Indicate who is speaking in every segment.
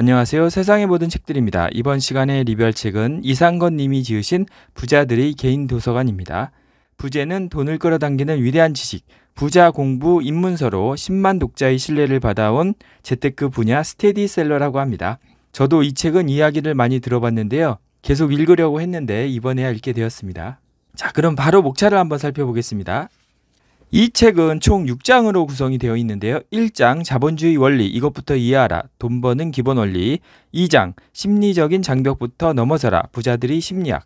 Speaker 1: 안녕하세요. 세상의 모든 책들입니다. 이번 시간에 리뷰할 책은 이상건 님이 지으신 부자들의 개인 도서관입니다. 부제는 돈을 끌어당기는 위대한 지식, 부자 공부 입문서로 10만 독자의 신뢰를 받아온 재테크 분야 스테디셀러라고 합니다. 저도 이 책은 이야기를 많이 들어봤는데요. 계속 읽으려고 했는데 이번에야 읽게 되었습니다. 자, 그럼 바로 목차를 한번 살펴보겠습니다. 이 책은 총 6장으로 구성이 되어 있는데요. 1장 자본주의 원리 이것부터 이해하라. 돈 버는 기본 원리. 2장 심리적인 장벽부터 넘어서라. 부자들이 심리학.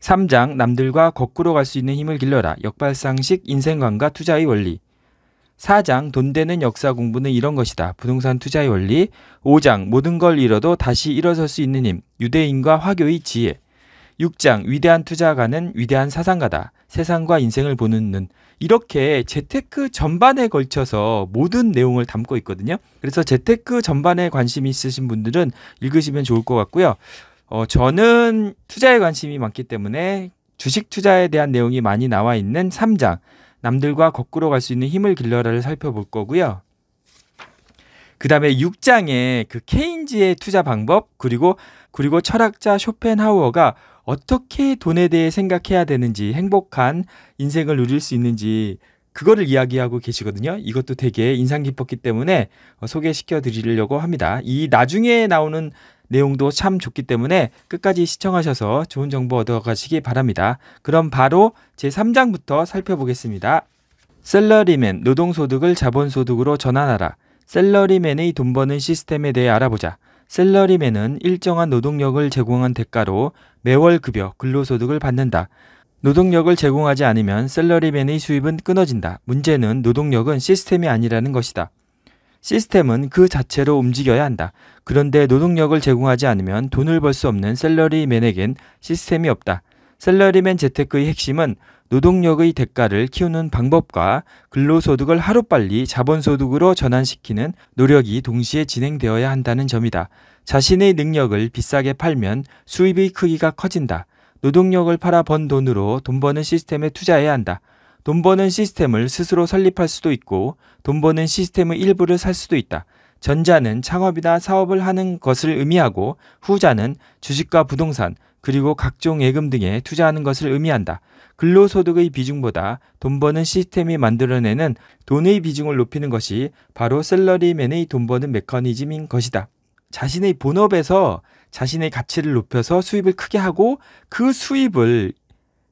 Speaker 1: 3장 남들과 거꾸로 갈 수 있는 힘을 길러라. 역발상식 인생관과 투자의 원리. 4장 돈 되는 역사 공부는 이런 것이다. 부동산 투자의 원리. 5장 모든 걸 잃어도 다시 일어설 수 있는 힘. 유대인과 화교의 지혜. 6장 위대한 투자가는 위대한 사상가다. 세상과 인생을 보는 눈. 이렇게 재테크 전반에 걸쳐서 모든 내용을 담고 있거든요. 그래서 재테크 전반에 관심이 있으신 분들은 읽으시면 좋을 것 같고요. 어, 저는 투자에 관심이 많기 때문에 주식 투자에 대한 내용이 많이 나와 있는 3장 남들과 거꾸로 갈 수 있는 힘을 길러라를 살펴볼 거고요. 그 다음에 6장에 그 케인즈의 투자 방법 그리고 그리고 철학자 쇼펜하우어가 어떻게 돈에 대해 생각해야 되는지 행복한 인생을 누릴 수 있는지 그거를 이야기하고 계시거든요. 이것도 되게 인상 깊었기 때문에 어, 소개시켜 드리려고 합니다. 이 나중에 나오는 내용도 참 좋기 때문에 끝까지 시청하셔서 좋은 정보 얻어가시기 바랍니다. 그럼 바로 제 3장부터 살펴보겠습니다. 셀러리맨 노동소득을 자본소득으로 전환하라. 셀러리맨의 돈 버는 시스템에 대해 알아보자. 셀러리맨은 일정한 노동력을 제공한 대가로 매월 급여, 근로소득을 받는다. 노동력을 제공하지 않으면 셀러리맨의 수입은 끊어진다. 문제는 노동력은 시스템이 아니라는 것이다. 시스템은 그 자체로 움직여야 한다. 그런데 노동력을 제공하지 않으면 돈을 벌 수 없는 셀러리맨에겐 시스템이 없다. 셀러리맨 재테크의 핵심은 노동력의 대가를 키우는 방법과 근로소득을 하루빨리 자본소득으로 전환시키는 노력이 동시에 진행되어야 한다는 점이다. 자신의 능력을 비싸게 팔면 수입의 크기가 커진다. 노동력을 팔아 번 돈으로 돈 버는 시스템에 투자해야 한다. 돈 버는 시스템을 스스로 설립할 수도 있고 돈 버는 시스템의 일부를 살 수도 있다. 전자는 창업이나 사업을 하는 것을 의미하고 후자는 주식과 부동산 그리고 각종 예금 등에 투자하는 것을 의미한다. 근로소득의 비중보다 돈 버는 시스템이 만들어내는 돈의 비중을 높이는 것이 바로 셀러리맨의 돈 버는 메커니즘인 것이다. 자신의 본업에서 자신의 가치를 높여서 수입을 크게 하고 그 수입을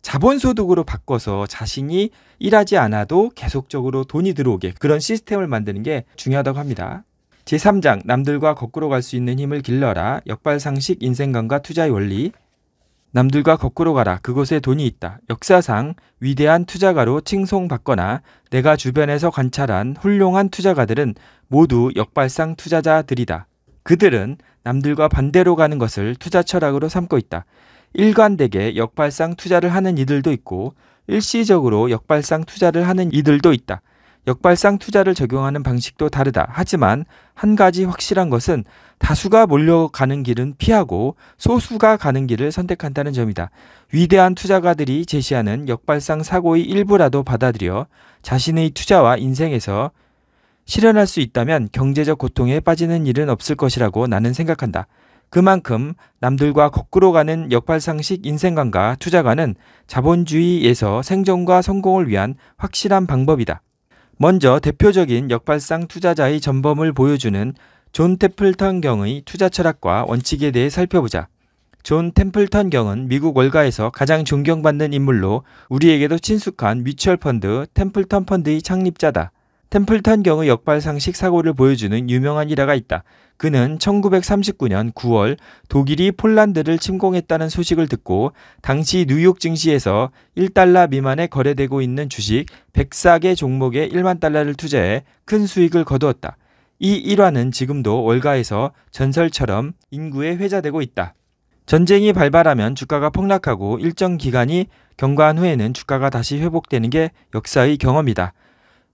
Speaker 1: 자본소득으로 바꿔서 자신이 일하지 않아도 계속적으로 돈이 들어오게 그런 시스템을 만드는 게 중요하다고 합니다. 제3장 남들과 거꾸로 갈 수 있는 힘을 길러라 역발상식 인생관과 투자의 원리 남들과 거꾸로 가라 그곳에 돈이 있다 역사상 위대한 투자가로 칭송받거나 내가 주변에서 관찰한 훌륭한 투자가들은 모두 역발상 투자자들이다 그들은 남들과 반대로 가는 것을 투자 철학으로 삼고 있다. 일관되게 역발상 투자를 하는 이들도 있고 일시적으로 역발상 투자를 하는 이들도 있다. 역발상 투자를 적용하는 방식도 다르다. 하지만 한 가지 확실한 것은 다수가 몰려가는 길은 피하고 소수가 가는 길을 선택한다는 점이다. 위대한 투자가들이 제시하는 역발상 사고의 일부라도 받아들여 자신의 투자와 인생에서 실현할 수 있다면 경제적 고통에 빠지는 일은 없을 것이라고 나는 생각한다. 그만큼 남들과 거꾸로 가는 역발상식 인생관과 투자관은 자본주의에서 생존과 성공을 위한 확실한 방법이다. 먼저 대표적인 역발상 투자자의 전범을 보여주는 존 템플턴 경의 투자 철학과 원칙에 대해 살펴보자. 존 템플턴 경은 미국 월가에서 가장 존경받는 인물로 우리에게도 친숙한 뮤추얼 펀드 템플턴 펀드의 창립자다. 템플턴 경의 역발상식 사고를 보여주는 유명한 일화가 있다. 그는 1939년 9월 독일이 폴란드를 침공했다는 소식을 듣고 당시 뉴욕 증시에서 1달러 미만에 거래되고 있는 주식 104개 종목에 1만 달러를 투자해 큰 수익을 거두었다. 이 일화는 지금도 월가에서 전설처럼 인구에 회자되고 있다. 전쟁이 발발하면 주가가 폭락하고 일정 기간이 경과한 후에는 주가가 다시 회복되는 게 역사의 경험이다.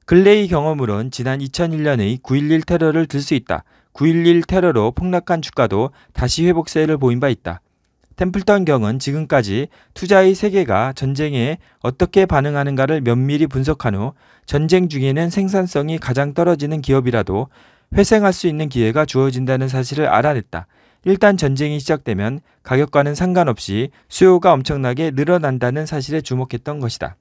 Speaker 1: 글레이 경험으론 지난 2001년의 9.11 테러를 들 수 있다. 9.11 테러로 폭락한 주가도 다시 회복세를 보인 바 있다. 템플턴 경은 지금까지 투자의 세계가 전쟁에 어떻게 반응하는가를 면밀히 분석한 후 전쟁 중에는 생산성이 가장 떨어지는 기업이라도 회생할 수 있는 기회가 주어진다는 사실을 알아냈다. 일단 전쟁이 시작되면 가격과는 상관없이 수요가 엄청나게 늘어난다는 사실에 주목했던 것이다.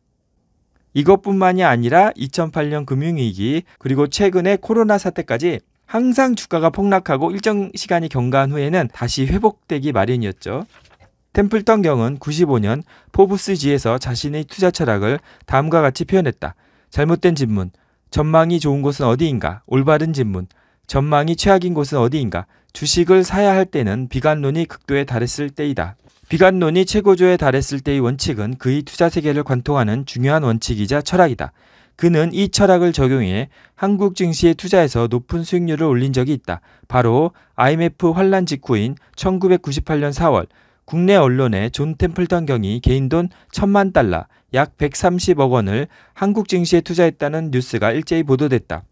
Speaker 1: 이것뿐만이 아니라 2008년 금융위기 그리고 최근의 코로나 사태까지 항상 주가가 폭락하고 일정 시간이 경과한 후에는 다시 회복되기 마련이었죠. 템플턴 경은 95년 포브스지에서 자신의 투자 철학을 다음과 같이 표현했다. 잘못된 질문. 전망이 좋은 곳은 어디인가? 올바른 질문. 전망이 최악인 곳은 어디인가? 주식을 사야 할 때는 비관론이 극도에 달했을 때이다. 비관론이 최고조에 달했을 때의 원칙은 그의 투자 세계를 관통하는 중요한 원칙이자 철학이다. 그는 이 철학을 적용해 한국 증시에 투자해서 높은 수익률을 올린 적이 있다. 바로 IMF 환란 직후인 1998년 4월 국내 언론에 존 템플턴 경이 개인 돈 1천만 달러 약 130억 원을 한국 증시에 투자했다는 뉴스가 일제히 보도됐다.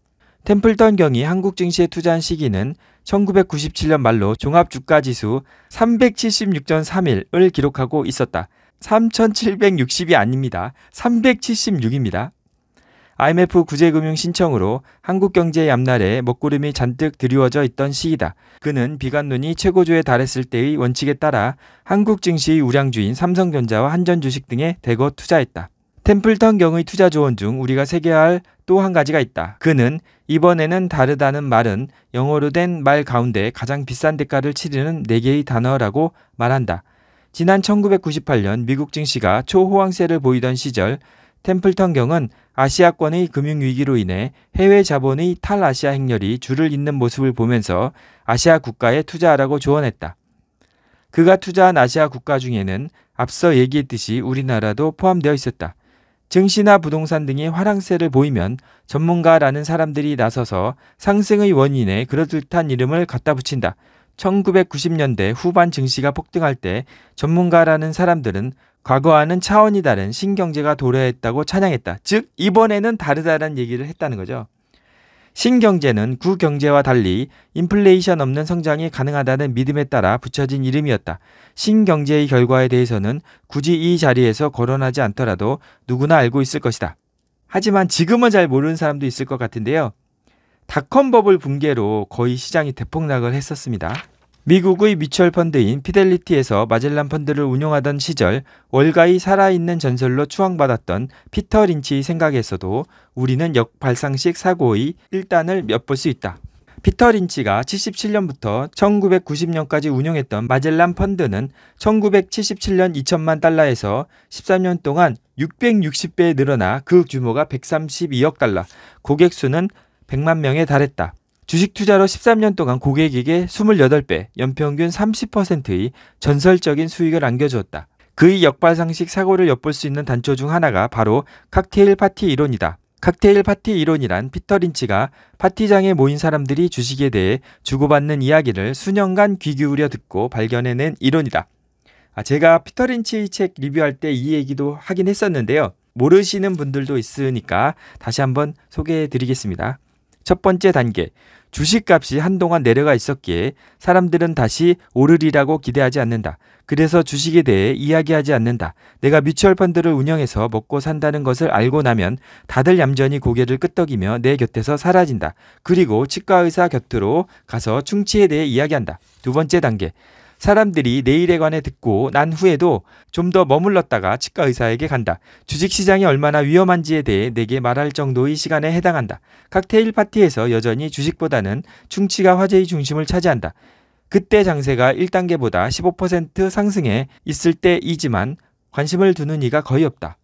Speaker 1: 템플턴 경이 한국 증시에 투자한 시기는 1997년 말로 종합주가지수 3 7 6 3 1을 기록하고 있었다. 3,760이 아닙니다. 376입니다. IMF 구제금융 신청으로 한국 경제의 앞날에 먹구름이 잔뜩 드리워져 있던 시기다. 그는 비관론이 최고조에 달했을 때의 원칙에 따라 한국 증시의 우량주인 삼성전자와 한전주식 등에 대거 투자했다. 템플턴 경의 투자 조언 중 우리가 새겨야 할 또 한 가지가 있다. 그는 이번에는 다르다는 말은 영어로 된 말 가운데 가장 비싼 대가를 치르는 네개의 단어라고 말한다. 지난 1998년 미국 증시가 초호황세를 보이던 시절 템플턴 경은 아시아권의 금융위기로 인해 해외 자본의 탈아시아 행렬이 줄을 잇는 모습을 보면서 아시아 국가에 투자하라고 조언했다. 그가 투자한 아시아 국가 중에는 앞서 얘기했듯이 우리나라도 포함되어 있었다. 증시나 부동산 등이 화랑세를 보이면 전문가라는 사람들이 나서서 상승의 원인에 그럴듯한 이름을 갖다 붙인다. 1990년대 후반 증시가 폭등할 때 전문가라는 사람들은 과거와는 차원이 다른 신경제가 도래했다고 찬양했다. 즉 이번에는 다르다는 얘기를 했다는 거죠. 신경제는 구경제와 달리 인플레이션 없는 성장이 가능하다는 믿음에 따라 붙여진 이름이었다. 신경제의 결과에 대해서는 굳이 이 자리에서 거론하지 않더라도 누구나 알고 있을 것이다. 하지만 지금은 잘 모르는 사람도 있을 것 같은데요. 닷컴 버블 붕괴로 거의 시장이 대폭락을 했었습니다. 미국의 미추얼 펀드인 피델리티에서 마젤란 펀드를 운용하던 시절 월가의 살아있는 전설로 추앙받았던 피터 린치 생각에서도 우리는 역발상식 사고의 1단을 엿볼 수 있다. 피터 린치가 77년부터 1990년까지 운영했던 마젤란 펀드는 1977년 2천만 달러에서 13년 동안 660배에 늘어나 그 규모가 132억 달러, 고객 수는 100만 명에 달했다. 주식 투자로 13년 동안 고객에게 28배, 연평균 30%의 전설적인 수익을 안겨주었다. 그의 역발상식 사고를 엿볼 수 있는 단초 중 하나가 바로 칵테일 파티 이론이다. 칵테일 파티 이론이란 피터 린치가 파티장에 모인 사람들이 주식에 대해 주고받는 이야기를 수년간 귀 기울여 듣고 발견해낸 이론이다. 아, 제가 피터 린치 의책 리뷰할 때 이 얘기도 하긴 했었는데요. 모르시는 분들도 있으니까 다시 한번 소개해 드리겠습니다. 첫 번째 단계. 주식값이 한동안 내려가 있었기에 사람들은 다시 오르리라고 기대하지 않는다. 그래서 주식에 대해 이야기하지 않는다. 내가 뮤추얼 펀드를 운영해서 먹고 산다는 것을 알고 나면 다들 얌전히 고개를 끄덕이며 내 곁에서 사라진다. 그리고 치과 의사 곁으로 가서 충치에 대해 이야기한다. 두 번째 단계. 사람들이 내일에 관해 듣고 난 후에도 좀 더 머물렀다가 치과 의사에게 간다. 주식 시장이 얼마나 위험한지에 대해 내게 말할 정도의 시간에 해당한다. 칵테일 파티에서 여전히 주식보다는 충치가 화제의 중심을 차지한다. 그때 장세가 1단계보다 15% 상승해 있을 때이지만 관심을 두는 이가 거의 없다.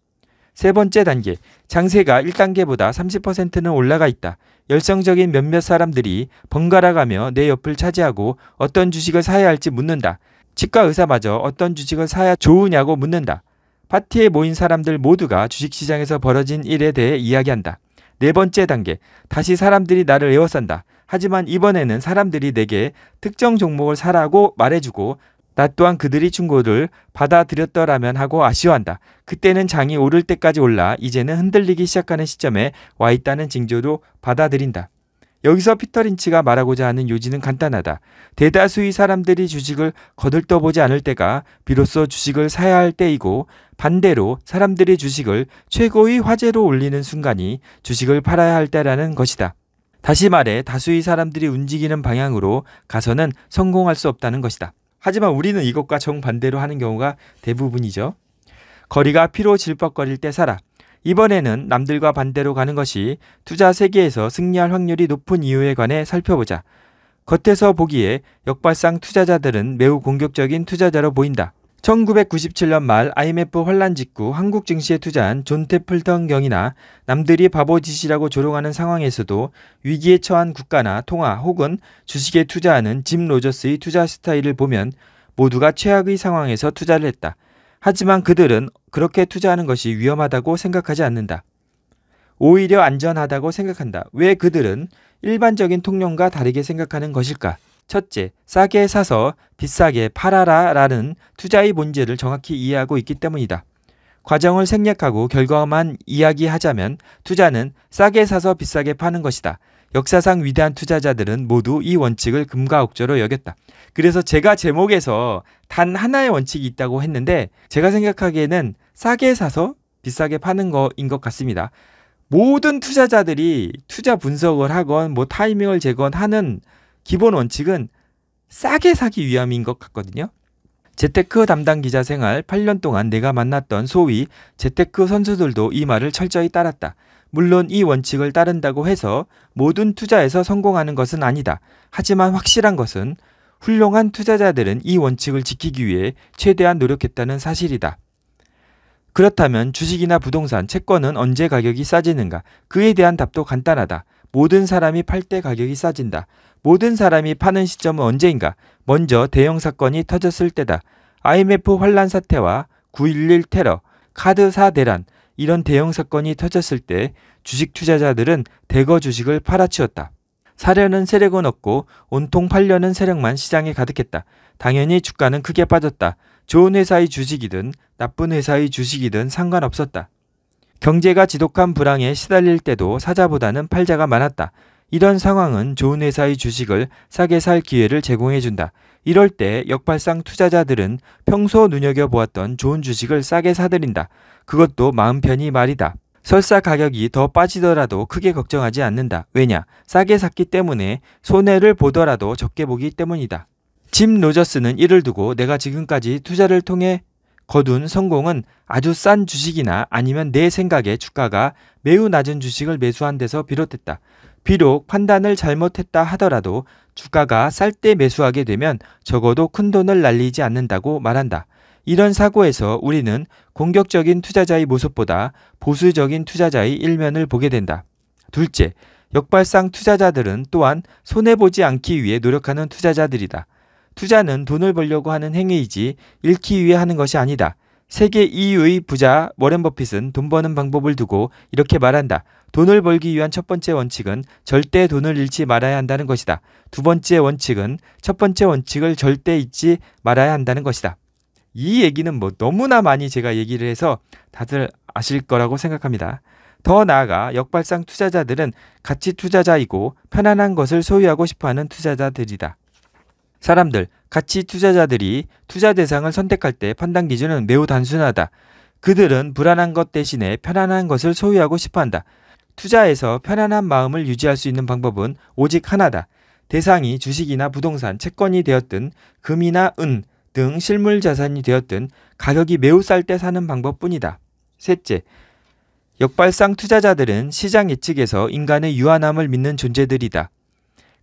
Speaker 1: 세 번째 단계. 장세가 1단계보다 30%는 올라가 있다. 열성적인 몇몇 사람들이 번갈아 가며 내 옆을 차지하고 어떤 주식을 사야 할지 묻는다. 치과 의사마저 어떤 주식을 사야 좋으냐고 묻는다. 파티에 모인 사람들 모두가 주식시장에서 벌어진 일에 대해 이야기한다. 네 번째 단계. 다시 사람들이 나를 에워싼다. 하지만 이번에는 사람들이 내게 특정 종목을 사라고 말해주고 나 또한 그들이 충고를 받아들였더라면 하고 아쉬워한다. 그때는 장이 오를 때까지 올라 이제는 흔들리기 시작하는 시점에 와 있다는 징조도 받아들인다. 여기서 피터 린치가 말하고자 하는 요지는 간단하다. 대다수의 사람들이 주식을 거들떠보지 않을 때가 비로소 주식을 사야 할 때이고 반대로 사람들이 주식을 최고의 화제로 올리는 순간이 주식을 팔아야 할 때라는 것이다. 다시 말해 다수의 사람들이 움직이는 방향으로 가서는 성공할 수 없다는 것이다. 하지만 우리는 이것과 정반대로 하는 경우가 대부분이죠. 거리가 피로 질퍽거릴 때 사라. 이번에는 남들과 반대로 가는 것이 투자 세계에서 승리할 확률이 높은 이유에 관해 살펴보자. 겉에서 보기에 역발상 투자자들은 매우 공격적인 투자자로 보인다. 1997년 말 IMF 환란 직후 한국 증시에 투자한 존 테플턴 경이나 남들이 바보 짓이라고 조롱하는 상황에서도 위기에 처한 국가나 통화 혹은 주식에 투자하는 짐 로저스의 투자 스타일을 보면 모두가 최악의 상황에서 투자를 했다. 하지만 그들은 그렇게 투자하는 것이 위험하다고 생각하지 않는다. 오히려 안전하다고 생각한다. 왜 그들은 일반적인 통념과 다르게 생각하는 것일까? 첫째, 싸게 사서 비싸게 팔아라 라는 투자의 본질을 정확히 이해하고 있기 때문이다. 과정을 생략하고 결과만 이야기하자면 투자는 싸게 사서 비싸게 파는 것이다. 역사상 위대한 투자자들은 모두 이 원칙을 금과옥조로 여겼다. 그래서 제가 제목에서 단 하나의 원칙이 있다고 했는데 제가 생각하기에는 싸게 사서 비싸게 파는 것인것 같습니다. 모든 투자자들이 투자 분석을 하건 뭐 타이밍을 재건 하는 기본 원칙은 싸게 사기 위함인 것 같거든요. 재테크 담당 기자 생활 8년 동안 내가 만났던 소위 재테크 선수들도 이 말을 철저히 따랐다. 물론 이 원칙을 따른다고 해서 모든 투자에서 성공하는 것은 아니다. 하지만 확실한 것은 훌륭한 투자자들은 이 원칙을 지키기 위해 최대한 노력했다는 사실이다. 그렇다면 주식이나 부동산, 채권은 언제 가격이 싸지는가? 그에 대한 답도 간단하다. 모든 사람이 팔 때 가격이 싸진다. 모든 사람이 파는 시점은 언제인가? 먼저 대형 사건이 터졌을 때다. IMF 환란 사태와 9.11 테러, 카드사 대란 이런 대형 사건이 터졌을 때 주식 투자자들은 대거 주식을 팔아치웠다. 사려는 세력은 없고 온통 팔려는 세력만 시장에 가득했다. 당연히 주가는 크게 빠졌다. 좋은 회사의 주식이든 나쁜 회사의 주식이든 상관없었다. 경제가 지독한 불황에 시달릴 때도 사자보다는 팔자가 많았다. 이런 상황은 좋은 회사의 주식을 싸게 살 기회를 제공해준다. 이럴 때 역발상 투자자들은 평소 눈여겨보았던 좋은 주식을 싸게 사들인다. 그것도 마음 편히 말이다. 설사 가격이 더 빠지더라도 크게 걱정하지 않는다. 왜냐? 싸게 샀기 때문에 손해를 보더라도 적게 보기 때문이다. 짐 로저스는 이를 두고 내가 지금까지 투자를 통해 거둔 성공은 아주 싼 주식이나 아니면 내 생각에 주가가 매우 낮은 주식을 매수한 데서 비롯됐다. 비록 판단을 잘못했다 하더라도 주가가 쌀 때 매수하게 되면 적어도 큰 돈을 날리지 않는다고 말한다. 이런 사고에서 우리는 공격적인 투자자의 모습보다 보수적인 투자자의 일면을 보게 된다. 둘째, 역발상 투자자들은 또한 손해보지 않기 위해 노력하는 투자자들이다. 투자는 돈을 벌려고 하는 행위이지 잃기 위해 하는 것이 아니다. 세계 2위의 부자 워렌 버핏은 돈 버는 방법을 두고 이렇게 말한다. 돈을 벌기 위한 첫 번째 원칙은 절대 돈을 잃지 말아야 한다는 것이다. 두 번째 원칙은 첫 번째 원칙을 절대 잊지 말아야 한다는 것이다. 이 얘기는 뭐 너무나 많이 제가 얘기를 해서 다들 아실 거라고 생각합니다. 더 나아가 역발상 투자자들은 가치 투자자이고 편안한 것을 소유하고 싶어 하는 투자자들이다. 사람들, 가치 투자자들이 투자 대상을 선택할 때 판단 기준은 매우 단순하다. 그들은 불안한 것 대신에 편안한 것을 소유하고 싶어 한다. 투자에서 편안한 마음을 유지할 수 있는 방법은 오직 하나다. 대상이 주식이나 부동산, 채권이 되었든 금이나 은 등 실물 자산이 되었든 가격이 매우 쌀 때 사는 방법뿐이다. 셋째, 역발상 투자자들은 시장 예측에서 인간의 유한함을 믿는 존재들이다.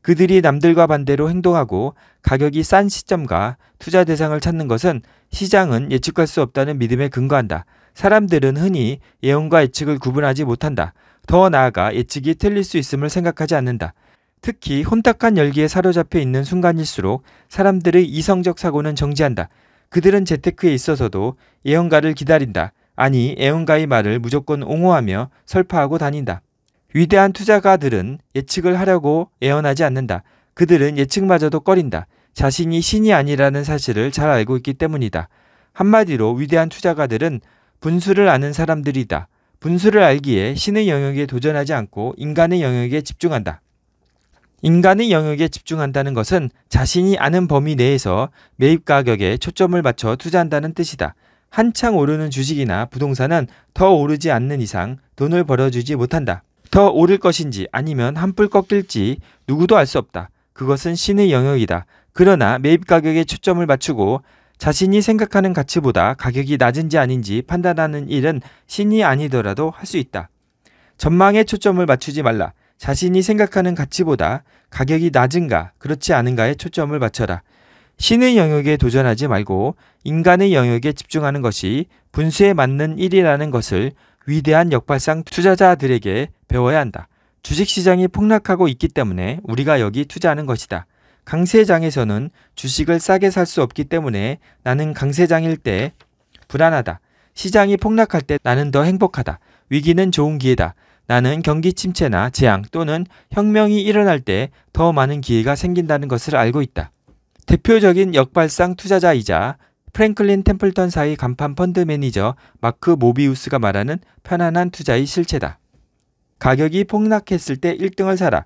Speaker 1: 그들이 남들과 반대로 행동하고 가격이 싼 시점과 투자 대상을 찾는 것은 시장은 예측할 수 없다는 믿음에 근거한다. 사람들은 흔히 예언과 예측을 구분하지 못한다. 더 나아가 예측이 틀릴 수 있음을 생각하지 않는다. 특히 혼탁한 열기에 사로잡혀 있는 순간일수록 사람들의 이성적 사고는 정지한다. 그들은 재테크에 있어서도 예언가를 기다린다. 아니, 예언가의 말을 무조건 옹호하며 설파하고 다닌다. 위대한 투자가들은 예측을 하려고 애원하지 않는다. 그들은 예측마저도 꺼린다. 자신이 신이 아니라는 사실을 잘 알고 있기 때문이다. 한마디로 위대한 투자가들은 분수를 아는 사람들이다. 분수를 알기에 신의 영역에 도전하지 않고 인간의 영역에 집중한다. 인간의 영역에 집중한다는 것은 자신이 아는 범위 내에서 매입 가격에 초점을 맞춰 투자한다는 뜻이다. 한창 오르는 주식이나 부동산은 더 오르지 않는 이상 돈을 벌어주지 못한다. 더 오를 것인지 아니면 한풀 꺾일지 누구도 알 수 없다. 그것은 신의 영역이다. 그러나 매입 가격에 초점을 맞추고 자신이 생각하는 가치보다 가격이 낮은지 아닌지 판단하는 일은 신이 아니더라도 할 수 있다. 전망에 초점을 맞추지 말라. 자신이 생각하는 가치보다 가격이 낮은가 그렇지 않은가에 초점을 맞춰라. 신의 영역에 도전하지 말고 인간의 영역에 집중하는 것이 분수에 맞는 일이라는 것을 위대한 역발상 투자자들에게 배워야 한다. 주식시장이 폭락하고 있기 때문에 우리가 여기 투자하는 것이다. 강세장에서는 주식을 싸게 살 수 없기 때문에 나는 강세장일 때 불안하다. 시장이 폭락할 때 나는 더 행복하다. 위기는 좋은 기회다. 나는 경기 침체나 재앙 또는 혁명이 일어날 때 더 많은 기회가 생긴다는 것을 알고 있다. 대표적인 역발상 투자자이자 프랭클린 템플턴사이 간판 펀드 매니저 마크 모비우스가 말하는 편안한 투자의 실체다. 가격이 폭락했을 때 1등을 사라.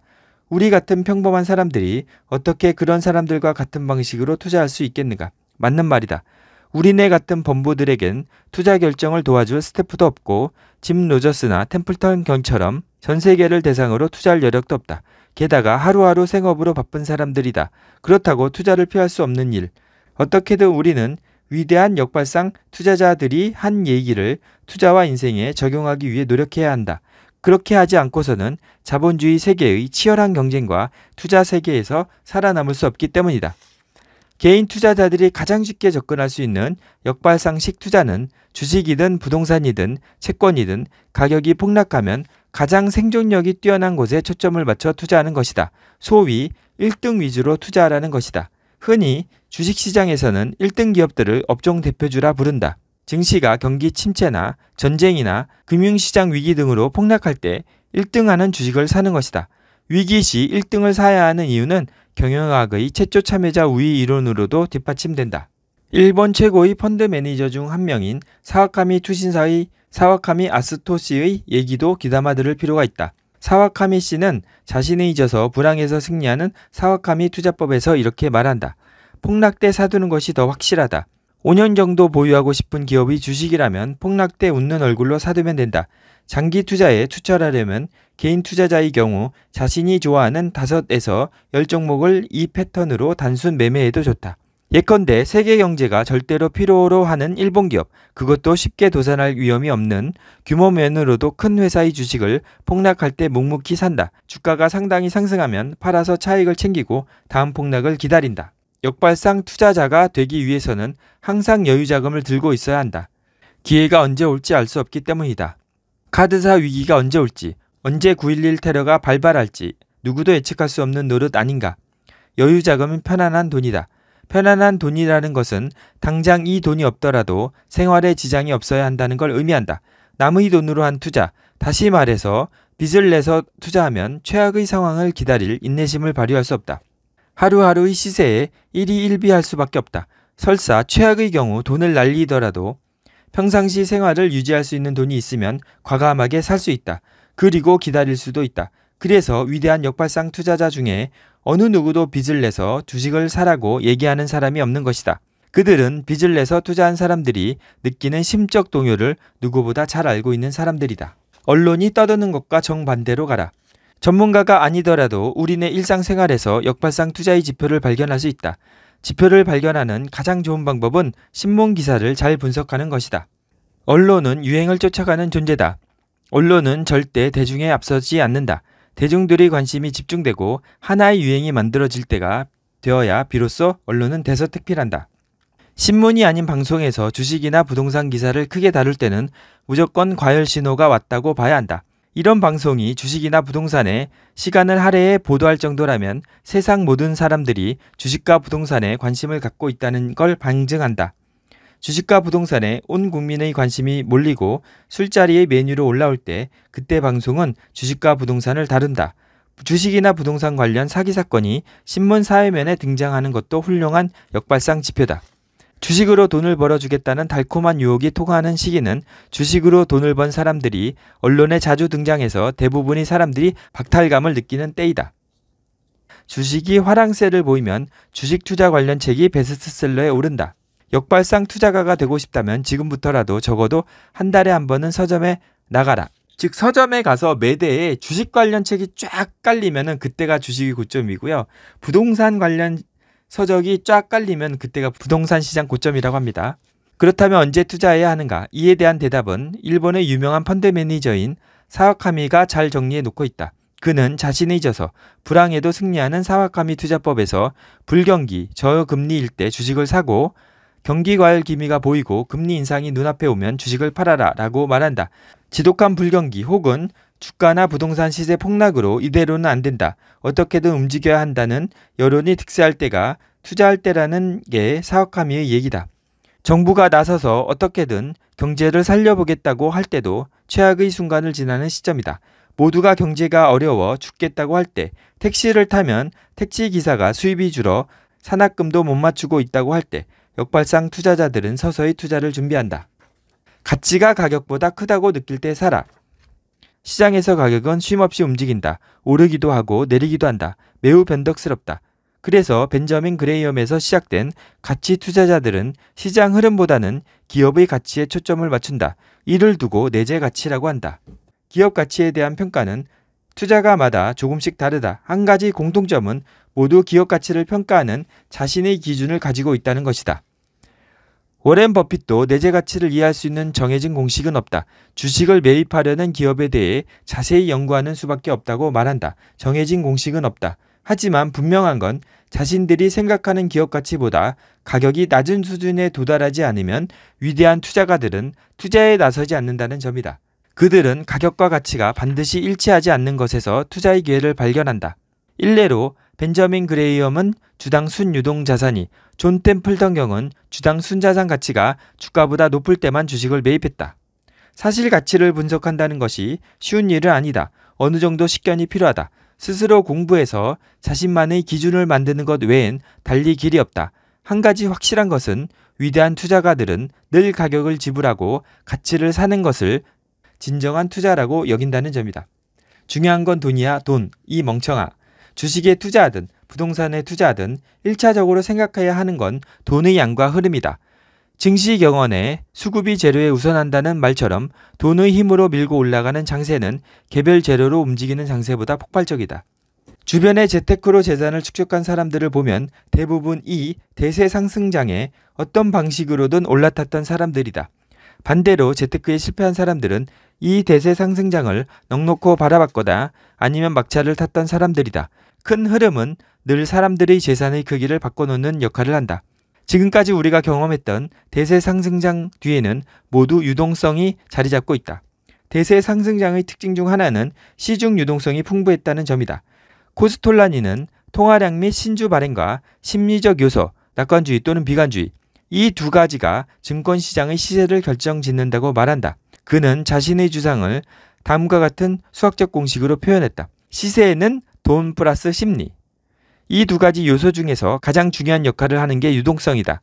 Speaker 1: 우리 같은 평범한 사람들이 어떻게 그런 사람들과 같은 방식으로 투자할 수 있겠는가? 맞는 말이다. 우리네 같은 범부들에겐 투자 결정을 도와줄 스태프도 없고 짐 로저스나 템플턴 경처럼 전 세계를 대상으로 투자할 여력도 없다. 게다가 하루하루 생업으로 바쁜 사람들이다. 그렇다고 투자를 피할 수 없는 일. 어떻게든 우리는 위대한 역발상 투자자들이 한 얘기를 투자와 인생에 적용하기 위해 노력해야 한다. 그렇게 하지 않고서는 자본주의 세계의 치열한 경쟁과 투자 세계에서 살아남을 수 없기 때문이다. 개인 투자자들이 가장 쉽게 접근할 수 있는 역발상식 투자는 주식이든 부동산이든 채권이든 가격이 폭락하면 가장 생존력이 뛰어난 곳에 초점을 맞춰 투자하는 것이다. 소위 1등 위주로 투자하라는 것이다. 흔히 주식시장에서는 1등 기업들을 업종 대표주라 부른다. 증시가 경기 침체나 전쟁이나 금융시장 위기 등으로 폭락할 때 1등하는 주식을 사는 것이다. 위기 시 1등을 사야 하는 이유는 경영학의 최초 참여자 우위 이론으로도 뒷받침된다. 일본 최고의 펀드 매니저 중 한 명인 사와카미 투신사의 사와카미 아스토 씨의 얘기도 귀담아 들을 필요가 있다. 사와카미 씨는 자신이 잊어서 불황에서 승리하는 사와카미 투자법에서 이렇게 말한다. 폭락 때 사두는 것이 더 확실하다. 5년 정도 보유하고 싶은 기업이 주식이라면 폭락 때 웃는 얼굴로 사두면 된다. 장기 투자에 추천하려면 개인 투자자의 경우 자신이 좋아하는 5에서 10종목을 이 패턴으로 단순 매매해도 좋다. 예컨대 세계 경제가 절대로 필요로 하는 일본 기업, 그것도 쉽게 도산할 위험이 없는 규모면으로도 큰 회사의 주식을 폭락할 때 묵묵히 산다. 주가가 상당히 상승하면 팔아서 차익을 챙기고 다음 폭락을 기다린다. 역발상 투자자가 되기 위해서는 항상 여유 자금을 들고 있어야 한다. 기회가 언제 올지 알 수 없기 때문이다. 카드사 위기가 언제 올지, 언제 9.11 테러가 발발할지 누구도 예측할 수 없는 노릇 아닌가. 여유 자금은 편안한 돈이다. 편안한 돈이라는 것은 당장 이 돈이 없더라도 생활에 지장이 없어야 한다는 걸 의미한다. 남의 돈으로 한 투자, 다시 말해서 빚을 내서 투자하면 최악의 상황을 기다릴 인내심을 발휘할 수 없다. 하루하루의 시세에 일희일비할 수밖에 없다. 설사 최악의 경우 돈을 날리더라도 평상시 생활을 유지할 수 있는 돈이 있으면 과감하게 살 수 있다. 그리고 기다릴 수도 있다. 그래서 위대한 역발상 투자자 중에 어느 누구도 빚을 내서 주식을 사라고 얘기하는 사람이 없는 것이다. 그들은 빚을 내서 투자한 사람들이 느끼는 심적 동요를 누구보다 잘 알고 있는 사람들이다. 언론이 떠드는 것과 정반대로 가라. 전문가가 아니더라도 우리네 일상생활에서 역발상 투자의 지표를 발견할 수 있다. 지표를 발견하는 가장 좋은 방법은 신문 기사를 잘 분석하는 것이다. 언론은 유행을 쫓아가는 존재다. 언론은 절대 대중에 앞서지 않는다. 대중들의 관심이 집중되고 하나의 유행이 만들어질 때가 되어야 비로소 언론은 대서특필한다. 신문이 아닌 방송에서 주식이나 부동산 기사를 크게 다룰 때는 무조건 과열 신호가 왔다고 봐야 한다. 이런 방송이 주식이나 부동산에 시간을 할애해 보도할 정도라면 세상 모든 사람들이 주식과 부동산에 관심을 갖고 있다는 걸방증한다 주식과 부동산에 온 국민의 관심이 몰리고 술자리의 메뉴로 올라올 때 그때 방송은 주식과 부동산을 다룬다. 주식이나 부동산 관련 사기 사건이 신문 사회면에 등장하는 것도 훌륭한 역발상 지표다. 주식으로 돈을 벌어주겠다는 달콤한 유혹이 통하는 시기는 주식으로 돈을 번 사람들이 언론에 자주 등장해서 대부분의 사람들이 박탈감을 느끼는 때이다. 주식이 화랑세를 보이면 주식 투자 관련 책이 베스트셀러에 오른다. 역발상 투자가가 되고 싶다면 지금부터라도 적어도 한 달에 한 번은 서점에 나가라. 즉 서점에 가서 매대에 주식 관련 책이 쫙 깔리면은 그때가 주식이 고점이고요. 부동산 관련 서적이 쫙 깔리면 그때가 부동산 시장 고점이라고 합니다. 그렇다면 언제 투자해야 하는가? 이에 대한 대답은 일본의 유명한 펀드 매니저인 사와카미가 잘 정리해 놓고 있다. 그는 자신이져서 불황에도 승리하는 사와카미 투자법에서 불경기, 저금리일 때 주식을 사고 경기 과열 기미가 보이고 금리 인상이 눈앞에 오면 주식을 팔아라 라고 말한다. 지독한 불경기 혹은 주가나 부동산 시세 폭락으로 이대로는 안 된다. 어떻게든 움직여야 한다는 여론이 득세할 때가 투자할 때라는 게사업함의 얘기다. 정부가 나서서 어떻게든 경제를 살려보겠다고 할 때도 최악의 순간을 지나는 시점이다. 모두가 경제가 어려워 죽겠다고 할 때, 택시를 타면 택시 기사가 수입이 줄어 산악금도 못 맞추고 있다고 할 때, 역발상 투자자들은 서서히 투자를 준비한다. 가치가 가격보다 크다고 느낄 때 사라. 시장에서 가격은 쉼없이 움직인다. 오르기도 하고 내리기도 한다. 매우 변덕스럽다. 그래서 벤저민 그레이엄에서 시작된 가치 투자자들은 시장 흐름보다는 기업의 가치에 초점을 맞춘다. 이를 두고 내재 가치라고 한다. 기업 가치에 대한 평가는 투자가마다 조금씩 다르다. 한 가지 공통점은 모두 기업 가치를 평가하는 자신의 기준을 가지고 있다는 것이다. 워렌 버핏도 내재 가치를 이해할 수 있는 정해진 공식은 없다. 주식을 매입하려는 기업에 대해 자세히 연구하는 수밖에 없다고 말한다. 정해진 공식은 없다. 하지만 분명한 건 자신들이 생각하는 기업 가치보다 가격이 낮은 수준에 도달하지 않으면 위대한 투자가들은 투자에 나서지 않는다는 점이다. 그들은 가격과 가치가 반드시 일치하지 않는 것에서 투자의 기회를 발견한다. 일례로 벤저민 그레이엄은 주당 순유동 자산이, 존템플턴 경은 주당 순자산 가치가 주가보다 높을 때만 주식을 매입했다. 사실 가치를 분석한다는 것이 쉬운 일은 아니다. 어느 정도 식견이 필요하다. 스스로 공부해서 자신만의 기준을 만드는 것 외엔 달리 길이 없다. 한 가지 확실한 것은 위대한 투자가들은 늘 가격을 지불하고 가치를 사는 것을 진정한 투자라고 여긴다는 점이다. 중요한 건 돈이야, 돈. 이 멍청아. 주식에 투자하든 부동산에 투자하든 1차적으로 생각해야 하는 건 돈의 양과 흐름이다. 증시 경원에 수급이 재료에 우선한다는 말처럼 돈의 힘으로 밀고 올라가는 장세는 개별 재료로 움직이는 장세보다 폭발적이다. 주변의 재테크로 재산을 축적한 사람들을 보면 대부분 이 대세 상승장에 어떤 방식으로든 올라탔던 사람들이다. 반대로 재테크에 실패한 사람들은 이 대세 상승장을 넉넉히 바라봤거나 아니면 막차를 탔던 사람들이다. 큰 흐름은 늘 사람들의 재산의 크기를 그 바꿔놓는 역할을 한다. 지금까지 우리가 경험했던 대세 상승장 뒤에는 모두 유동성이 자리 잡고 있다. 대세 상승장의 특징 중 하나는 시중 유동성이 풍부했다는 점이다. 코스톨라니는 통화량 및 신주 발행과 심리적 요소, 낙관주의 또는 비관주의 이 두 가지가 증권 시장의 시세를 결정짓는다고 말한다. 그는 자신의 주장을 다음과 같은 수학적 공식으로 표현했다. 시세에는 돈 플러스 심리. 이 두 가지 요소 중에서 가장 중요한 역할을 하는 게 유동성이다.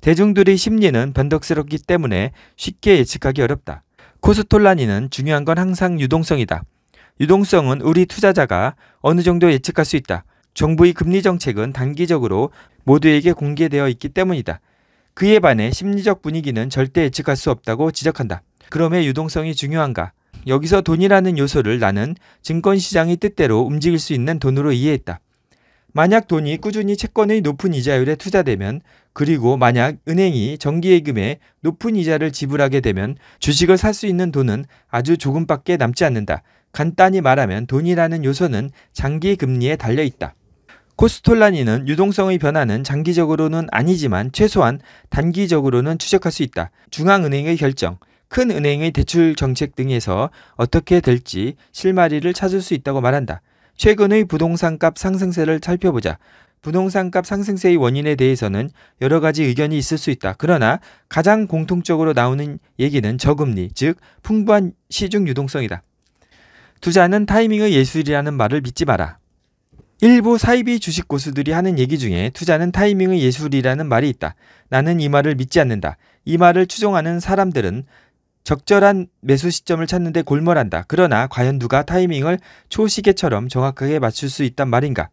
Speaker 1: 대중들의 심리는 변덕스럽기 때문에 쉽게 예측하기 어렵다. 코스톨라니는 중요한 건 항상 유동성이다. 유동성은 우리 투자자가 어느 정도 예측할 수 있다. 정부의 금리 정책은 단기적으로 모두에게 공개되어 있기 때문이다. 그에 반해 심리적 분위기는 절대 예측할 수 없다고 지적한다. 그럼에 유동성이 중요한가? 여기서 돈이라는 요소를 나는 증권시장의 뜻대로 움직일 수 있는 돈으로 이해했다. 만약 돈이 꾸준히 채권의 높은 이자율에 투자되면 그리고 만약 은행이 정기예금에 높은 이자를 지불하게 되면 주식을 살 수 있는 돈은 아주 조금밖에 남지 않는다. 간단히 말하면 돈이라는 요소는 장기 금리에 달려 있다. 코스톨라니는 유동성의 변화는 장기적으로는 아니지만 최소한 단기적으로는 추적할 수 있다. 중앙은행의 결정, 큰 은행의 대출 정책 등에서 어떻게 될지 실마리를 찾을 수 있다고 말한다. 최근의 부동산값 상승세를 살펴보자. 부동산값 상승세의 원인에 대해서는 여러 가지 의견이 있을 수 있다. 그러나 가장 공통적으로 나오는 얘기는 저금리, 즉 풍부한 시중 유동성이다. 투자는 타이밍의 예술이라는 말을 믿지 마라. 일부 사이비 주식 고수들이 하는 얘기 중에 투자는 타이밍의 예술이라는 말이 있다. 나는 이 말을 믿지 않는다. 이 말을 추종하는 사람들은 적절한 매수 시점을 찾는데 골몰한다. 그러나 과연 누가 타이밍을 초시계처럼 정확하게 맞출 수 있단 말인가?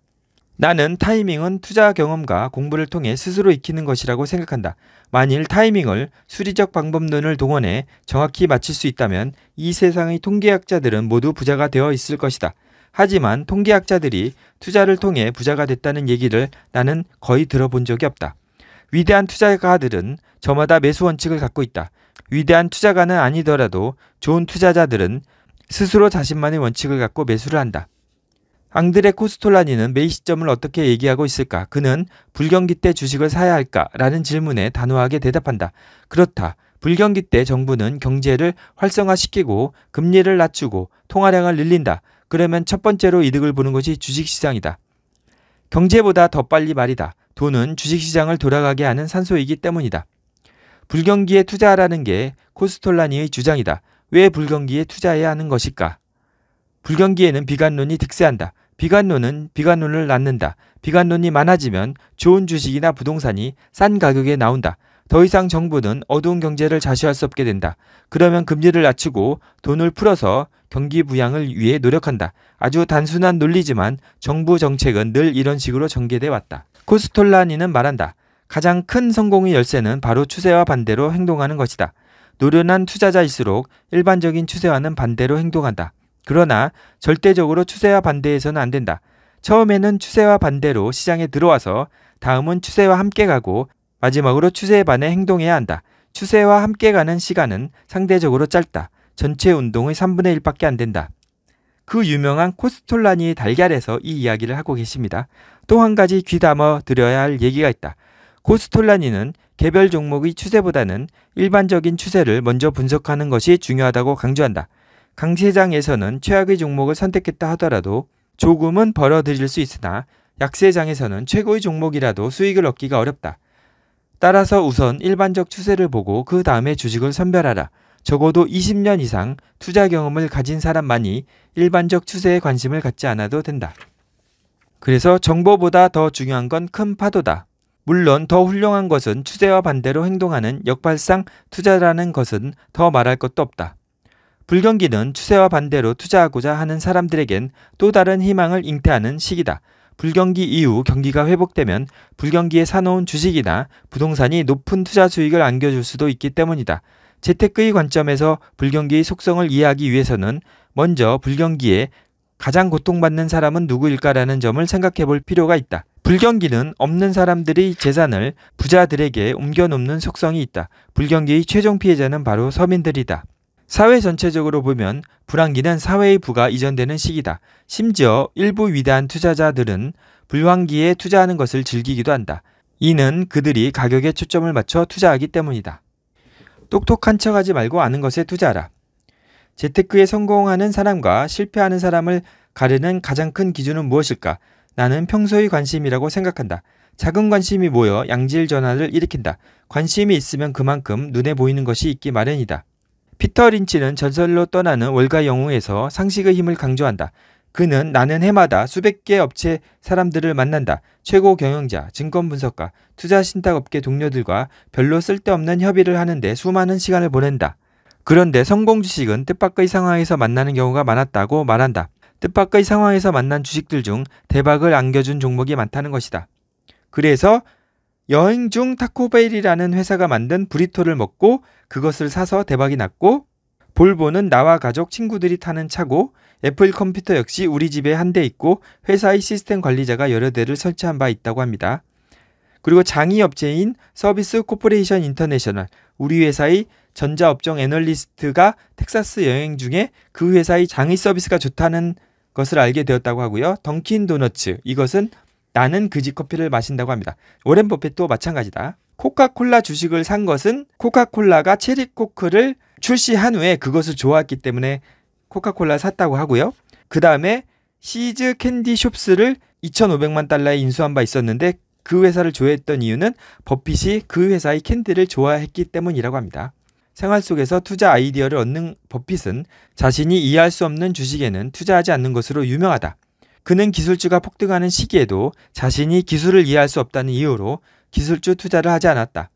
Speaker 1: 나는 타이밍은 투자 경험과 공부를 통해 스스로 익히는 것이라고 생각한다. 만일 타이밍을 수리적 방법론을 동원해 정확히 맞출 수 있다면 이 세상의 통계학자들은 모두 부자가 되어 있을 것이다. 하지만 통계학자들이 투자를 통해 부자가 됐다는 얘기를 나는 거의 들어본 적이 없다. 위대한 투자가들은 저마다 매수 원칙을 갖고 있다. 위대한 투자가는 아니더라도 좋은 투자자들은 스스로 자신만의 원칙을 갖고 매수를 한다. 앙드레 코스톨라니는 매일 시점을 어떻게 얘기하고 있을까? 그는 불경기 때 주식을 사야 할까? 라는 질문에 단호하게 대답한다. 그렇다. 불경기 때 정부는 경제를 활성화시키고 금리를 낮추고 통화량을 늘린다. 그러면 첫 번째로 이득을 보는 것이 주식시장이다. 경제보다 더 빨리 말이다. 돈은 주식시장을 돌아가게 하는 산소이기 때문이다. 불경기에 투자하라는 게 코스톨라니의 주장이다. 왜 불경기에 투자해야 하는 것일까? 불경기에는 비관론이 득세한다. 비관론은 비관론을 낳는다. 비관론이 많아지면 좋은 주식이나 부동산이 싼 가격에 나온다. 더 이상 정부는 어두운 경제를 자시할 수 없게 된다. 그러면 금리를 낮추고 돈을 풀어서 경기 부양을 위해 노력한다. 아주 단순한 논리지만 정부 정책은 늘 이런 식으로 전개돼 왔다. 코스톨라니는 말한다. 가장 큰 성공의 열쇠는 바로 추세와 반대로 행동하는 것이다. 노련한 투자자일수록 일반적인 추세와는 반대로 행동한다. 그러나 절대적으로 추세와 반대해서는 안 된다. 처음에는 추세와 반대로 시장에 들어와서 다음은 추세와 함께 가고 마지막으로 추세에 반해 행동해야 한다. 추세와 함께 가는 시간은 상대적으로 짧다. 전체 운동의 3분의 1밖에 안 된다. 그 유명한 코스톨라니의 달걀에서 이 이야기를 하고 계십니다. 또 한 가지 귀담아 드려야 할 얘기가 있다. 고스톨라니는 개별 종목의 추세보다는 일반적인 추세를 먼저 분석하는 것이 중요하다고 강조한다. 강세장에서는 최악의 종목을 선택했다 하더라도 조금은 벌어들일 수 있으나 약세장에서는 최고의 종목이라도 수익을 얻기가 어렵다. 따라서 우선 일반적 추세를 보고 그 다음에 주식을 선별하라. 적어도 20년 이상 투자 경험을 가진 사람만이 일반적 추세에 관심을 갖지 않아도 된다. 그래서 정보보다 더 중요한 건 큰 파도다. 물론 더 훌륭한 것은 추세와 반대로 행동하는 역발상 투자라는 것은 더 말할 것도 없다. 불경기는 추세와 반대로 투자하고자 하는 사람들에겐 또 다른 희망을 잉태하는 시기다. 불경기 이후 경기가 회복되면 불경기에 사놓은 주식이나 부동산이 높은 투자 수익을 안겨줄 수도 있기 때문이다. 재테크의 관점에서 불경기의 속성을 이해하기 위해서는 먼저 불경기에 가장 고통받는 사람은 누구일까라는 점을 생각해 볼 필요가 있다. 불경기는 없는 사람들의 재산을 부자들에게 옮겨놓는 속성이 있다. 불경기의 최종 피해자는 바로 서민들이다. 사회 전체적으로 보면 불황기는 사회의 부가 이전되는 시기다. 심지어 일부 위대한 투자자들은 불황기에 투자하는 것을 즐기기도 한다. 이는 그들이 가격에 초점을 맞춰 투자하기 때문이다. 똑똑한 척하지 말고 아는 것에 투자하라. 재테크에 성공하는 사람과 실패하는 사람을 가르는 가장 큰 기준은 무엇일까? 나는 평소의 관심이라고 생각한다. 작은 관심이 모여 양질 전환을 일으킨다. 관심이 있으면 그만큼 눈에 보이는 것이 있기 마련이다. 피터 린치는 전설로 떠나는 월가 영웅에서 상식의 힘을 강조한다. 그는 나는 해마다 수백 개 업체 사람들을 만난다. 최고 경영자, 증권 분석가, 투자 신탁업계 동료들과 별로 쓸데없는 협의를 하는데 수많은 시간을 보낸다. 그런데 성공 주식은 뜻밖의 상황에서 만나는 경우가 많았다고 말한다. 뜻밖의 상황에서 만난 주식들 중 대박을 안겨준 종목이 많다는 것이다. 그래서 여행 중 타코베일이라는 회사가 만든 브리토를 먹고 그것을 사서 대박이 났고 볼보는 나와 가족 친구들이 타는 차고 애플 컴퓨터 역시 우리 집에 한 대 있고 회사의 시스템 관리자가 여러 대를 설치한 바 있다고 합니다. 그리고 장의 업체인 서비스 코퍼레이션 인터내셔널 우리 회사의 전자업종 애널리스트가 텍사스 여행 중에 그 회사의 장의 서비스가 좋다는 것을 알게 되었다고 하고요. 던킨 도너츠 이것은 나는 그집 커피를 마신다고 합니다. 오렌 버핏도 마찬가지다. 코카콜라 주식을 산 것은 코카콜라가 체리 코크를 출시한 후에 그것을 좋아했기 때문에 코카콜라 샀다고 하고요. 그 다음에 시즈 캔디 숍스를 2,500만 달러에 인수한 바 있었는데 그 회사를 좋아했던 이유는 버핏이 그 회사의 캔디를 좋아했기 때문이라고 합니다. 생활 속에서 투자 아이디어를 얻는 버핏은 자신이 이해할 수 없는 주식에는 투자하지 않는 것으로 유명하다. 그는 기술주가 폭등하는 시기에도 자신이 기술을 이해할 수 없다는 이유로 기술주 투자를 하지 않았다.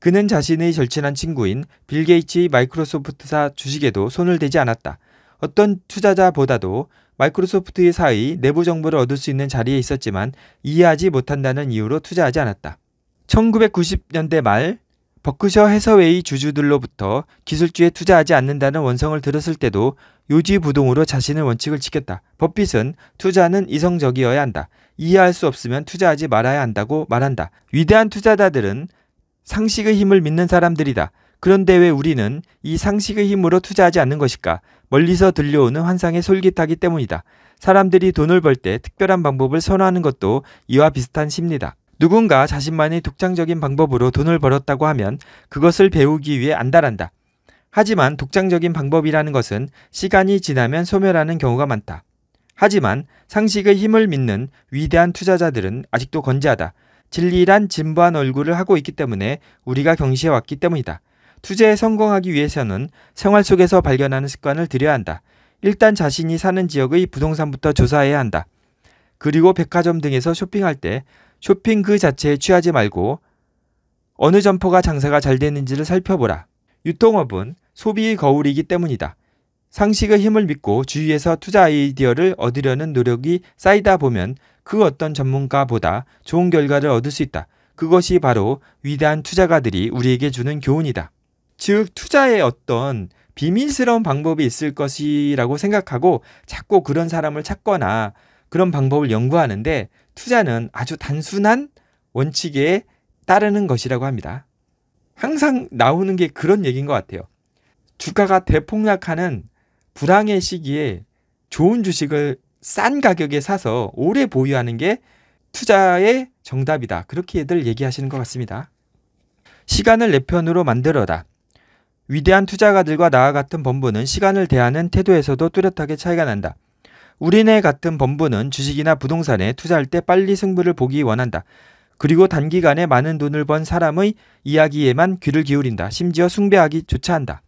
Speaker 1: 그는 자신의 절친한 친구인 빌 게이츠의 마이크로소프트사 주식에도 손을 대지 않았다. 어떤 투자자보다도 마이크로소프트의 사의 내부 정보를 얻을 수 있는 자리에 있었지만 이해하지 못한다는 이유로 투자하지 않았다. 1990년대 말 버크셔 해서웨이 주주들로부터 기술주에 투자하지 않는다는 원성을 들었을 때도 요지부동으로 자신의 원칙을 지켰다. 버핏은 투자는 이성적이어야 한다. 이해할 수 없으면 투자하지 말아야 한다고 말한다. 위대한 투자자들은 상식의 힘을 믿는 사람들이다. 그런데 왜 우리는 이 상식의 힘으로 투자하지 않는 것일까? 멀리서 들려오는 환상에 솔깃하기 때문이다. 사람들이 돈을 벌 때 특별한 방법을 선호하는 것도 이와 비슷한 심리다. 누군가 자신만의 독창적인 방법으로 돈을 벌었다고 하면 그것을 배우기 위해 안달한다. 하지만 독창적인 방법이라는 것은 시간이 지나면 소멸하는 경우가 많다. 하지만 상식의 힘을 믿는 위대한 투자자들은 아직도 건재하다. 진리란 진부한 얼굴을 하고 있기 때문에 우리가 경시해왔기 때문이다. 투자에 성공하기 위해서는 생활 속에서 발견하는 습관을 들여야 한다. 일단 자신이 사는 지역의 부동산부터 조사해야 한다. 그리고 백화점 등에서 쇼핑할 때 쇼핑 그 자체에 취하지 말고 어느 점포가 장사가 잘 되는지를 살펴보라. 유통업은 소비의 거울이기 때문이다. 상식의 힘을 믿고 주위에서 투자 아이디어를 얻으려는 노력이 쌓이다 보면 그 어떤 전문가보다 좋은 결과를 얻을 수 있다. 그것이 바로 위대한 투자가들이 우리에게 주는 교훈이다. 즉, 투자의 어떤 비밀스러운 방법이 있을 것이라고 생각하고 자꾸 그런 사람을 찾거나 그런 방법을 연구하는데 투자는 아주 단순한 원칙에 따르는 것이라고 합니다. 항상 나오는 게 그런 얘기인 것 같아요. 주가가 대폭락하는 불황의 시기에 좋은 주식을 싼 가격에 사서 오래 보유하는 게 투자의 정답이다. 그렇게들 얘기하시는 것 같습니다. 시간을 내 편으로 만들어라. 위대한 투자가들과 나와 같은 본부는 시간을 대하는 태도에서도 뚜렷하게 차이가 난다. 우리네 같은 범부는 주식이나 부동산에 투자할 때 빨리 승부를 보기 원한다. 그리고 단기간에 많은 돈을 번 사람의 이야기에만 귀를 기울인다. 심지어 숭배하기조차 한다.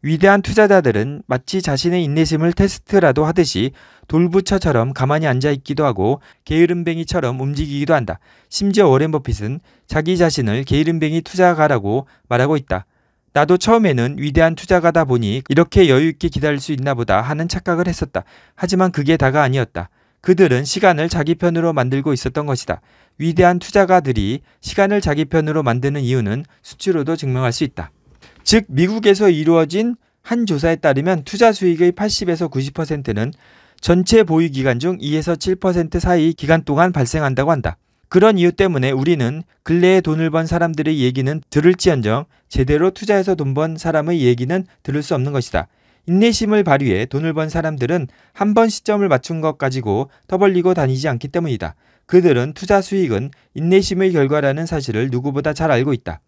Speaker 1: 위대한 투자자들은 마치 자신의 인내심을 테스트라도 하듯이 돌부처처럼 가만히 앉아 있기도 하고 게으름뱅이처럼 움직이기도 한다. 심지어 워렌 버핏은 자기 자신을 게으름뱅이 투자가라고 말하고 있다. 나도 처음에는 위대한 투자가다 보니 이렇게 여유있게 기다릴 수 있나 보다 하는 착각을 했었다. 하지만 그게 다가 아니었다. 그들은 시간을 자기 편으로 만들고 있었던 것이다. 위대한 투자가들이 시간을 자기 편으로 만드는 이유는 수치로도 증명할 수 있다. 즉, 미국에서 이루어진 한 조사에 따르면 투자 수익의 80에서 90%는 전체 보유 기간 중 2에서 7% 사이 기간 동안 발생한다고 한다. 그런 이유 때문에 우리는 근래에 돈을 번 사람들의 얘기는 들을지언정 제대로 투자해서 돈 번 사람의 얘기는 들을 수 없는 것이다. 인내심을 발휘해 돈을 번 사람들은 한 번 시점을 맞춘 것 가지고 떠벌리고 다니지 않기 때문이다. 그들은 투자 수익은 인내심의 결과라는 사실을 누구보다 잘 알고 있다.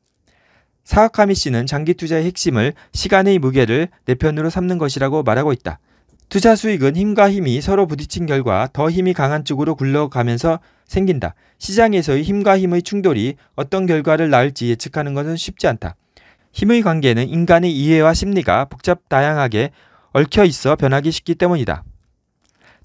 Speaker 1: 사학하미 씨는 장기 투자의 핵심을 시간의 무게를 내 편으로 삼는 것이라고 말하고 있다. 투자 수익은 힘과 힘이 서로 부딪힌 결과 더 힘이 강한 쪽으로 굴러가면서 생긴다. 시장에서의 힘과 힘의 충돌이 어떤 결과를 낳을지 예측하는 것은 쉽지 않다. 힘의 관계는 인간의 이해와 심리가 복잡 다양하게 얽혀 있어 변하기 쉽기 때문이다.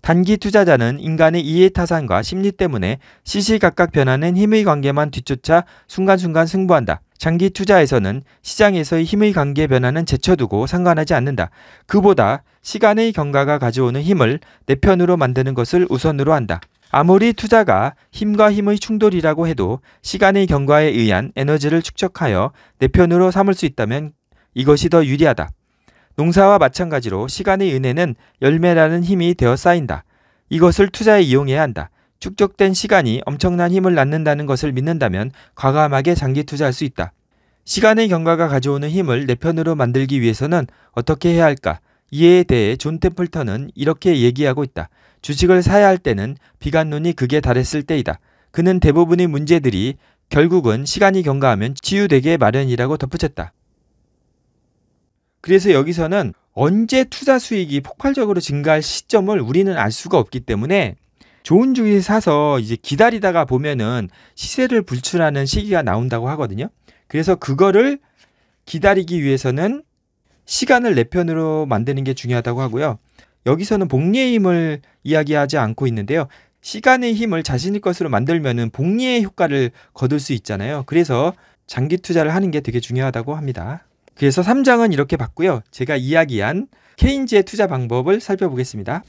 Speaker 1: 단기 투자자는 인간의 이해타산과 심리 때문에 시시각각 변하는 힘의 관계만 뒤쫓아 순간순간 승부한다. 장기 투자에서는 시장에서의 힘의 관계 변화는 제쳐두고 상관하지 않는다. 그보다 시간의 경과가 가져오는 힘을 내 편으로 만드는 것을 우선으로 한다. 아무리 투자가 힘과 힘의 충돌이라고 해도 시간의 경과에 의한 에너지를 축적하여 내 편으로 삼을 수 있다면 이것이 더 유리하다. 농사와 마찬가지로 시간의 은혜는 열매라는 힘이 되어 쌓인다. 이것을 투자에 이용해야 한다. 축적된 시간이 엄청난 힘을 낳는다는 것을 믿는다면 과감하게 장기 투자할 수 있다. 시간의 경과가 가져오는 힘을 내 편으로 만들기 위해서는 어떻게 해야 할까? 이에 대해 존 템플턴은 이렇게 얘기하고 있다. 주식을 사야 할 때는 비관론이 극에 달했을 때이다. 그는 대부분의 문제들이 결국은 시간이 경과하면 치유되게 마련이라고 덧붙였다. 그래서 여기서는 언제 투자 수익이 폭발적으로 증가할 시점을 우리는 알 수가 없기 때문에 좋은 주에 사서 이제 기다리다가 보면은 시세를 불출하는 시기가 나온다고 하거든요. 그래서 그거를 기다리기 위해서는 시간을 내 편으로 만드는 게 중요하다고 하고요. 여기서는 복리의 힘을 이야기하지 않고 있는데요. 시간의 힘을 자신의 것으로 만들면은 복리의 효과를 거둘 수 있잖아요. 그래서 장기 투자를 하는 게 되게 중요하다고 합니다. 그래서 3장은 이렇게 봤고요. 제가 이야기한 케인즈의 투자 방법을 살펴보겠습니다.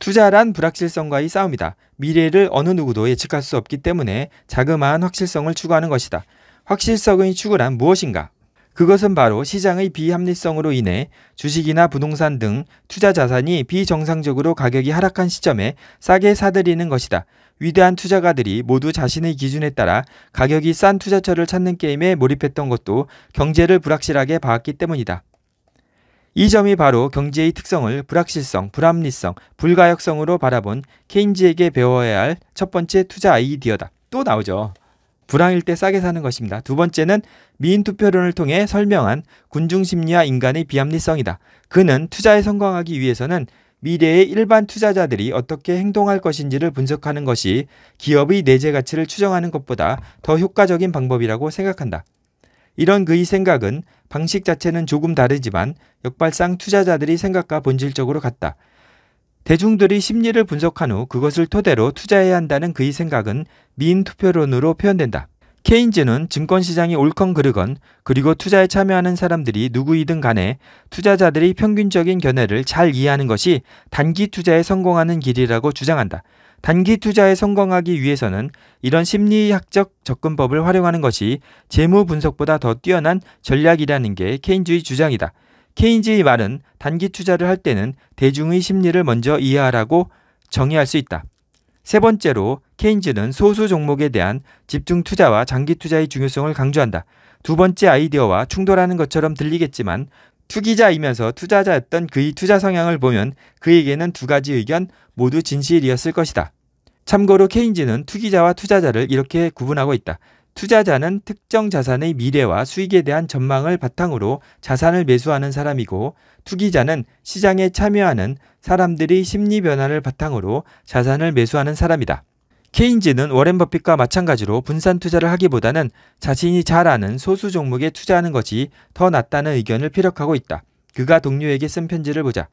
Speaker 1: 투자란 불확실성과의 싸움이다. 미래를 어느 누구도 예측할 수 없기 때문에 자그마한 확실성을 추구하는 것이다. 확실성의 추구란 무엇인가? 그것은 바로 시장의 비합리성으로 인해 주식이나 부동산 등 투자 자산이 비정상적으로 가격이 하락한 시점에 싸게 사들이는 것이다. 위대한 투자가들이 모두 자신의 기준에 따라 가격이 싼 투자처를 찾는 게임에 몰입했던 것도 경제를 불확실하게 봐왔기 때문이다. 이 점이 바로 경제의 특성을 불확실성, 불합리성, 불가역성으로 바라본 케인즈에게 배워야 할 첫 번째 투자 아이디어다. 또 나오죠. 불황일 때 싸게 사는 것입니다. 두 번째는 미인 투표론을 통해 설명한 군중 심리와 인간의 비합리성이다. 그는 투자에 성공하기 위해서는 미래의 일반 투자자들이 어떻게 행동할 것인지를 분석하는 것이 기업의 내재 가치를 추정하는 것보다 더 효과적인 방법이라고 생각한다. 이런 그의 생각은 방식 자체는 조금 다르지만 역발상 투자자들이 생각과 본질적으로 같다. 대중들이 심리를 분석한 후 그것을 토대로 투자해야 한다는 그의 생각은 미인 투표론으로 표현된다. 케인즈는 증권시장이 옳건 그르건 그리고 투자에 참여하는 사람들이 누구이든 간에 투자자들이 평균적인 견해를 잘 이해하는 것이 단기 투자에 성공하는 길이라고 주장한다. 단기 투자에 성공하기 위해서는 이런 심리학적 접근법을 활용하는 것이 재무 분석보다 더 뛰어난 전략이라는 게 케인즈의 주장이다. 케인즈의 말은 단기 투자를 할 때는 대중의 심리를 먼저 이해하라고 정의할 수 있다. 세 번째로 케인즈는 소수 종목에 대한 집중 투자와 장기 투자의 중요성을 강조한다. 두 번째 아이디어와 충돌하는 것처럼 들리겠지만 투기자이면서 투자자였던 그의 투자 성향을 보면 그에게는 두 가지 의견 모두 진실이었을 것이다. 참고로 케인즈는 투기자와 투자자를 이렇게 구분하고 있다. 투자자는 특정 자산의 미래와 수익에 대한 전망을 바탕으로 자산을 매수하는 사람이고 투기자는 시장에 참여하는 사람들의 심리 변화를 바탕으로 자산을 매수하는 사람이다. 케인즈는 워렌 버핏과 마찬가지로 분산 투자를 하기보다는 자신이 잘 아는 소수 종목에 투자하는 것이 더 낫다는 의견을 피력하고 있다. 그가 동료에게 쓴 편지를 보자.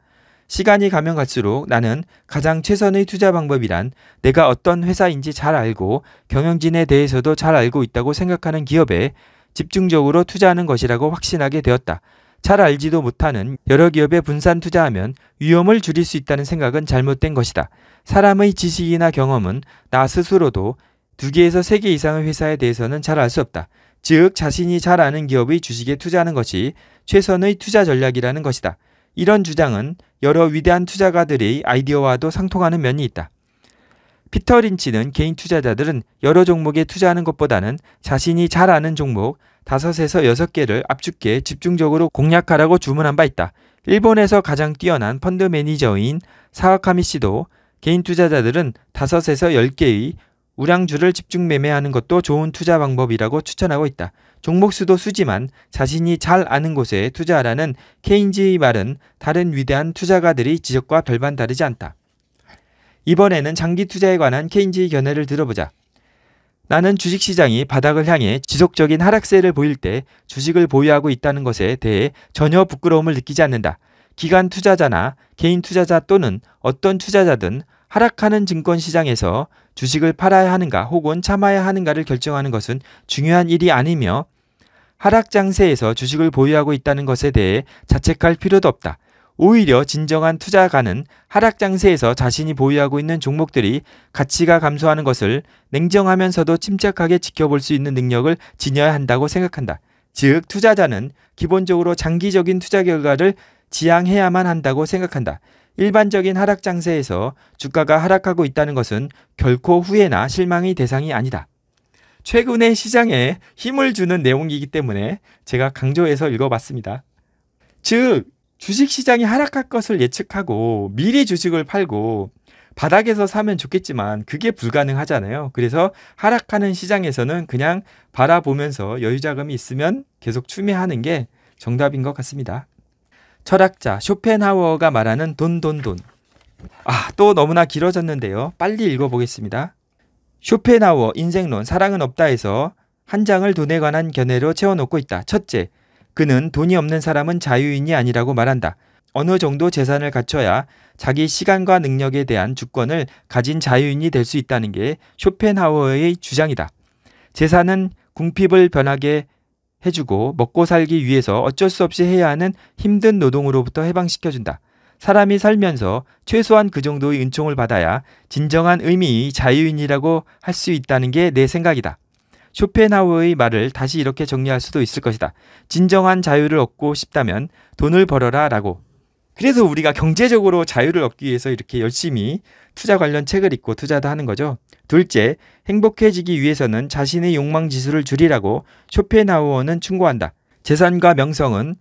Speaker 1: 시간이 가면 갈수록 나는 가장 최선의 투자 방법이란 내가 어떤 회사인지 잘 알고 경영진에 대해서도 잘 알고 있다고 생각하는 기업에 집중적으로 투자하는 것이라고 확신하게 되었다. 잘 알지도 못하는 여러 기업에 분산 투자하면 위험을 줄일 수 있다는 생각은 잘못된 것이다. 사람의 지식이나 경험은 나 스스로도 두 개에서 세 개 이상의 회사에 대해서는 잘 알 수 없다. 즉 자신이 잘 아는 기업의 주식에 투자하는 것이 최선의 투자 전략이라는 것이다. 이런 주장은 여러 위대한 투자가들의 아이디어와도 상통하는 면이 있다. 피터 린치는 개인 투자자들은 여러 종목에 투자하는 것보다는 자신이 잘 아는 종목 5에서 6개를 압축해 집중적으로 공략하라고 주문한 바 있다. 일본에서 가장 뛰어난 펀드 매니저인 사와카미 씨도 개인 투자자들은 5에서 10개의 우량주를 집중 매매하는 것도 좋은 투자 방법이라고 추천하고 있다. 종목수도 수지만 자신이 잘 아는 곳에 투자하라는 케인즈의 말은 다른 위대한 투자가들이 지적과 별반 다르지 않다. 이번에는 장기 투자에 관한 케인즈의 견해를 들어보자. 나는 주식시장이 바닥을 향해 지속적인 하락세를 보일 때 주식을 보유하고 있다는 것에 대해 전혀 부끄러움을 느끼지 않는다. 기간 투자자나 개인 투자자 또는 어떤 투자자든 하락하는 증권 시장에서 주식을 팔아야 하는가 혹은 참아야 하는가를 결정하는 것은 중요한 일이 아니며 하락 장세에서 주식을 보유하고 있다는 것에 대해 자책할 필요도 없다. 오히려 진정한 투자가는 하락 장세에서 자신이 보유하고 있는 종목들이 가치가 감소하는 것을 냉정하면서도 침착하게 지켜볼 수 있는 능력을 지녀야 한다고 생각한다. 즉, 투자자는 기본적으로 장기적인 투자 결과를 지향해야만 한다고 생각한다. 일반적인 하락 장세에서 주가가 하락하고 있다는 것은 결코 후회나 실망의 대상이 아니다. 최근의 시장에 힘을 주는 내용이기 때문에 제가 강조해서 읽어봤습니다. 즉, 주식시장이 하락할 것을 예측하고 미리 주식을 팔고 바닥에서 사면 좋겠지만 그게 불가능하잖아요. 그래서 하락하는 시장에서는 그냥 바라보면서 여유자금이 있으면 계속 추매하는 게 정답인 것 같습니다. 철학자 쇼펜하워가 말하는 돈 돈돈. 아, 또 너무나 길어졌는데요. 빨리 읽어보겠습니다. 쇼펜하워 인생론 사랑은 없다에서 한 장을 돈에 관한 견해로 채워놓고 있다. 첫째, 그는 돈이 없는 사람은 자유인이 아니라고 말한다. 어느 정도 재산을 갖춰야 자기 시간과 능력에 대한 주권을 가진 자유인이 될 수 있다는 게 쇼펜하워의 주장이다. 재산은 궁핍을 변하게 해주고 먹고 살기 위해서 어쩔 수 없이 해야 하는 힘든 노동으로부터 해방시켜준다. 사람이 살면서 최소한 그 정도의 은총을 받아야 진정한 의미의 자유인이라고 할 수 있다는 게 내 생각이다. 쇼펜하우의 말을 다시 이렇게 정리할 수도 있을 것이다. 진정한 자유를 얻고 싶다면 돈을 벌어라 라고. 그래서 우리가 경제적으로 자유를 얻기 위해서 이렇게 열심히 투자 관련 책을 읽고 투자도 하는 거죠. 둘째, 행복해지기 위해서는 자신의 욕망 지수를 줄이라고 쇼펜하우어는 충고한다. 재산과 명성은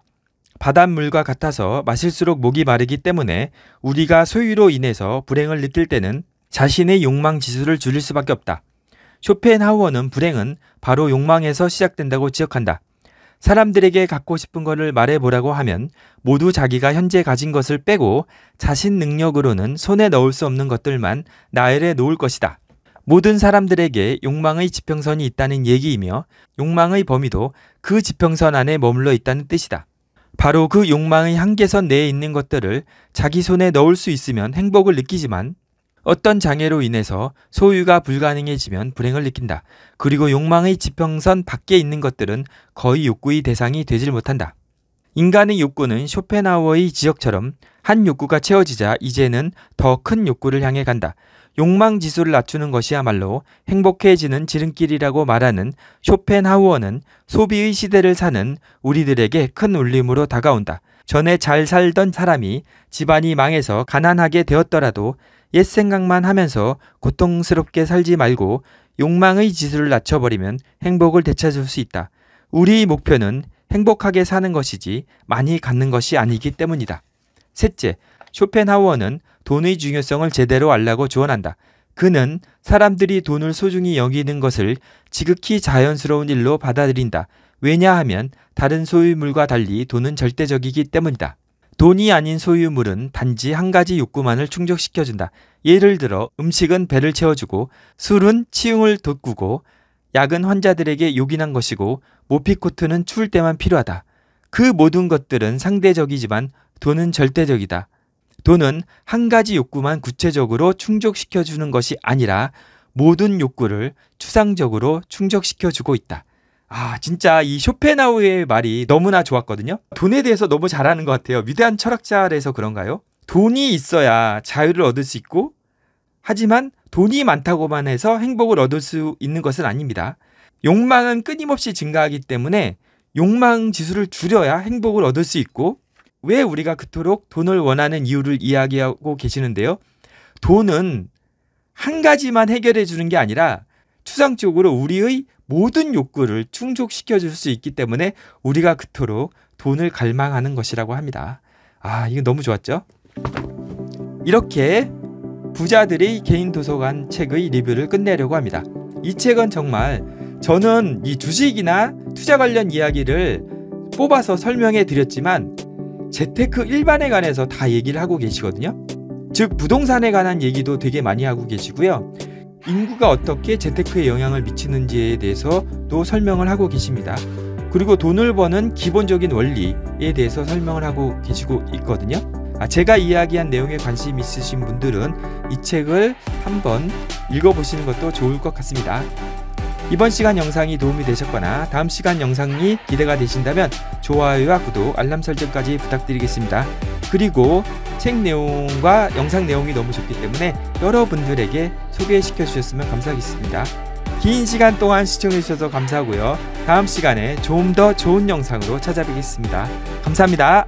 Speaker 1: 바닷물과 같아서 마실수록 목이 마르기 때문에 우리가 소유로 인해서 불행을 느낄 때는 자신의 욕망 지수를 줄일 수밖에 없다. 쇼펜하우어는 불행은 바로 욕망에서 시작된다고 지적한다. 사람들에게 갖고 싶은 것을 말해보라고 하면 모두 자기가 현재 가진 것을 빼고 자신 능력으로는 손에 넣을 수 없는 것들만 나열해 놓을 것이다. 모든 사람들에게 욕망의 지평선이 있다는 얘기이며 욕망의 범위도 그 지평선 안에 머물러 있다는 뜻이다. 바로 그 욕망의 한계선 내에 있는 것들을 자기 손에 넣을 수 있으면 행복을 느끼지만 어떤 장애로 인해서 소유가 불가능해지면 불행을 느낀다. 그리고 욕망의 지평선 밖에 있는 것들은 거의 욕구의 대상이 되질 못한다. 인간의 욕구는 쇼펜하워의 지적처럼 한 욕구가 채워지자 이제는 더 큰 욕구를 향해 간다. 욕망 지수를 낮추는 것이야말로 행복해지는 지름길이라고 말하는 쇼펜하우어는 소비의 시대를 사는 우리들에게 큰 울림으로 다가온다. 전에 잘 살던 사람이 집안이 망해서 가난하게 되었더라도 옛 생각만 하면서 고통스럽게 살지 말고 욕망의 지수를 낮춰버리면 행복을 되찾을 수 있다. 우리의 목표는 행복하게 사는 것이지 많이 갖는 것이 아니기 때문이다. 셋째, 쇼펜하우어는 돈의 중요성을 제대로 알라고 조언한다. 그는 사람들이 돈을 소중히 여기는 것을 지극히 자연스러운 일로 받아들인다. 왜냐하면 다른 소유물과 달리 돈은 절대적이기 때문이다. 돈이 아닌 소유물은 단지 한 가지 욕구만을 충족시켜준다. 예를 들어 음식은 배를 채워주고 술은 치용을 돋구고 약은 환자들에게 요긴한 것이고 모피코트는 추울 때만 필요하다. 그 모든 것들은 상대적이지만 돈은 절대적이다. 돈은 한 가지 욕구만 구체적으로 충족시켜주는 것이 아니라 모든 욕구를 추상적으로 충족시켜주고 있다. 아, 진짜 이 쇼펜하우의 말이 너무나 좋았거든요. 돈에 대해서 너무 잘하는 것 같아요. 위대한 철학자라서 그런가요? 돈이 있어야 자유를 얻을 수 있고, 하지만 돈이 많다고만 해서 행복을 얻을 수 있는 것은 아닙니다. 욕망은 끊임없이 증가하기 때문에 욕망 지수를 줄여야 행복을 얻을 수 있고, 왜 우리가 그토록 돈을 원하는 이유를 이야기하고 계시는데요. 돈은 한 가지만 해결해 주는 게 아니라 추상적으로 우리의 모든 욕구를 충족시켜 줄 수 있기 때문에 우리가 그토록 돈을 갈망하는 것이라고 합니다. 아, 이거 너무 좋았죠? 이렇게 부자들의 개인 도서관 책의 리뷰를 끝내려고 합니다. 이 책은 정말 저는 이 주식이나 투자 관련 이야기를 뽑아서 설명해 드렸지만 재테크 일반에 관해서 다 얘기를 하고 계시거든요. 즉 부동산에 관한 얘기도 되게 많이 하고 계시고요. 인구가 어떻게 재테크에 영향을 미치는지에 대해서도 설명을 하고 계십니다. 그리고 돈을 버는 기본적인 원리에 대해서 설명을 하고 계시고 있거든요. 아, 제가 이야기한 내용에 관심 있으신 분들은 이 책을 한번 읽어보시는 것도 좋을 것 같습니다. 이번 시간 영상이 도움이 되셨거나 다음 시간 영상이 기대가 되신다면 좋아요와 구독, 알람 설정까지 부탁드리겠습니다. 그리고 책 내용과 영상 내용이 너무 좋기 때문에 여러분들에게 소개시켜 주셨으면 감사하겠습니다. 긴 시간 동안 시청해 주셔서 감사하고요. 다음 시간에 좀 더 좋은 영상으로 찾아뵙겠습니다. 감사합니다.